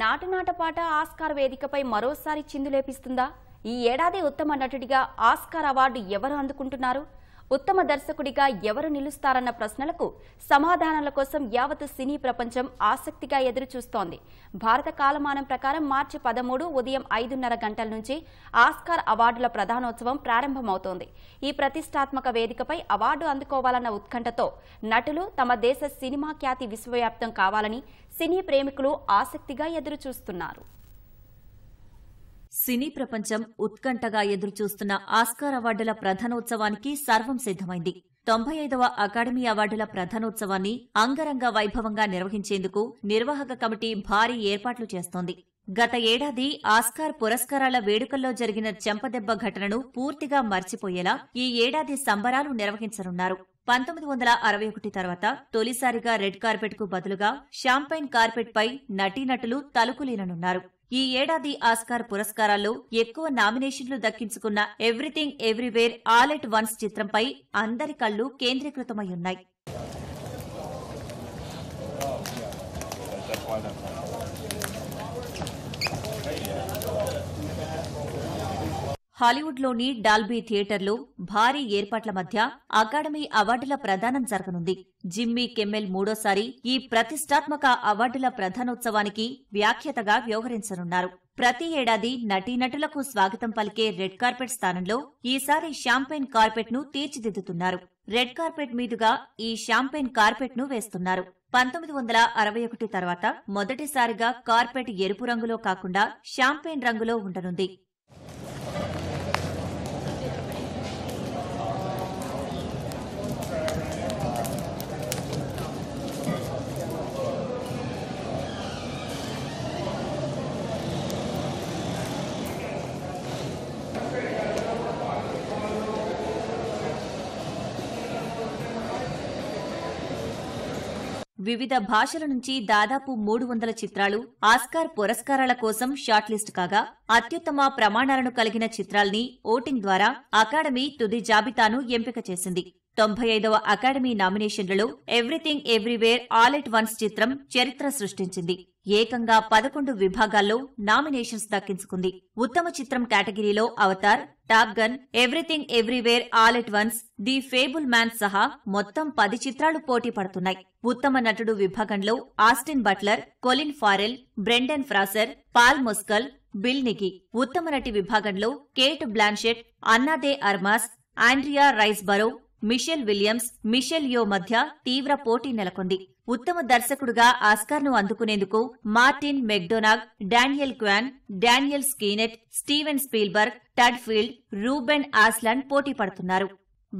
నాటనాట పాట ఆస్కార్ వేదికపై మరోసారి చిందులేపిస్తుందా ఈ ఏడాది ఉత్తమ నటుడిగా ఆస్కార్ అవార్డు ఎవరు అందుకుంటున్నారు ఉత్తమ దర్శకుడిగా ఎవరు నిలుస్తారన్న ప్రశ్నలకు సమాధానాల కోసం యావత్ సినీ ప్రపంచం ఆసక్తిగా ఎదురుచూస్తోంది భారత కాలమానం ప్రకారం మార్చి పదమూడు ఉదయం ఐదున్నర గంటల నుంచి ఆస్కార్ అవార్డుల ప్రధానోత్సవం ప్రారంభమవుతోంది ఈ ప్రతిష్టాత్మక వేదికపై అవార్డు అందుకోవాలన్న ఉత్కంఠతో నటులు తమ దేశ సినిమా ఖ్యాతి విశ్వవ్యాప్తం కావాలని సినీ ప్రేమికులు ఆసక్తిగా ఎదురుచూస్తున్నారు సినీ ప్రపంచం ఉత్కంఠగా ఎదురుచూస్తున్న ఆస్కార్ అవార్డుల ప్రధానోత్సవానికి సర్వం సిద్దమైంది తొంభై ఐదవ అకాడమీ అవార్డుల ప్రధానోత్సవాన్ని అంగరంగ వైభవంగా నిర్వహించేందుకు నిర్వాహక కమిటీ భారీ ఏర్పాట్లు చేస్తోంది గత ఏడాది ఆస్కార్ పురస్కారాల వేడుకల్లో జరిగిన చెంపదెబ్బ ఘటనను పూర్తిగా మర్చిపోయేలా ఈ ఏడాది సంబరాలు నిర్వహించనున్నారు పంతొమ్మిది వందల అరవై ఒకటి తర్వాత తొలిసారిగా రెడ్ కార్పెట్ కు బదులుగా షాంపైన్ కార్పెట్ పై నటీనటులు తలుకులీననున్నారు ఈ ఏడాది ఆస్కార్ పురస్కారాల్లో ఎక్కువ నామినేషన్లు దక్కించుకున్న everything everywhere all at once చిత్రంపై అందరి కళ్లు కేంద్రీకృతమై ఉన్నాయి హాలీవుడ్లోని డాల్బీ థియేటర్లో భారీ ఏర్పాట్ల మధ్య అకాడమీ అవార్డుల ప్రదానం జరగనుంది జిమ్మీ కెమ్మెల్ మూడోసారి ఈ ప్రతిష్టాత్మక అవార్డుల ప్రధానోత్సవానికి వ్యాఖ్యతగా వ్యవహరించనున్నారు ప్రతి ఏడాది నటీనటులకు స్వాగతం పలికే రెడ్ కార్పెట్ స్థానంలో ఈసారి షాంపైన్ కార్పెట్ ను తీర్చిదిద్దుతున్నారు రెడ్ కార్పెట్ మీదుగా ఈ షాంపైన్ కార్పెట్ ను వేస్తున్నారు పంతొమ్మిది వందల అరవై ఒకటి తర్వాత మొదటిసారిగా కార్పెట్ ఎరుపు రంగులో కాకుండా షాంపైన్ రంగులో ఉండనుంది వివిధ భాషల నుంచి దాదాపు మూడు వందల చిత్రాలు ఆస్కార్ పురస్కారాల కోసం షార్ట్ లిస్ట్ కాగా అత్యుత్తమ ప్రమాణాలను కలిగిన చిత్రాల్ని ఓటింగ్ ద్వారా అకాడమీ తుది జాబితాను ఎంపిక చేసింది తొంభై ఐదవ అకాడమీ నామినేషన్లలో everything everywhere all at once చిత్రం చరిత్ర సృష్టించింది ఏకంగా పదకొండు విభాగాల్లో నామినేషన్స్ దక్కించుకుంది ఉత్తమ చిత్రం కేటగిరీలో Avatar Top Gun Everything everywhere all at Once the Fabelmans సహా మొత్తం పది చిత్రాలు పోటీ పడుతున్నాయి ఉత్తమ నటుడు విభాగంలో Austin Butler Colin Farrell Brendan Fraser Paul Mescal Bill Nighy ఉత్తమ నటి విభాగంలో Cate Blanchett Ana de Armas Andrea Riseborough Michelle Williams Michelle Yeoh మధ్య తీవ్ర పోటీ నెలకొంది ఉత్తమ దర్శకుడుగా ఆస్కార్ను అందుకునేందుకు Martin McDonagh Daniel Kwan Daniel Scheinert Steven Spielberg Todd Field Ruben Ostlund పోటీ పడుతున్నారు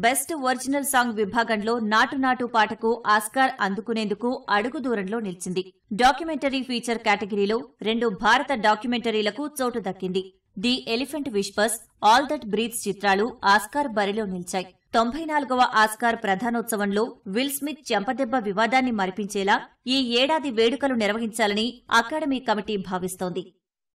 బెస్ట్ ఒరిజినల్ సాంగ్ విభాగంలో నాటు నాటు పాటకు ఆస్కార్ అందుకునేందుకు అడుగు దూరంలో నిలిచింది డాక్యుమెంటరీ ఫీచర్ కేటగిరీలో రెండు భారత డాక్యుమెంటరీలకు చోటు దక్కింది the Elephant Whisperers All That Breathes చిత్రాలు ఆస్కార్ బరిలో నిలిచాయి తొంభై నాలుగవ ఆస్కార్ ప్రధానోత్సవంలో విల్ స్మిత్ చెంపదెబ్బ వివాదాన్ని మరిపించేలా ఈ ఏడాది వేడుకలు నిర్వహించాలని అకాడమీ కమిటీ భావిస్తోంది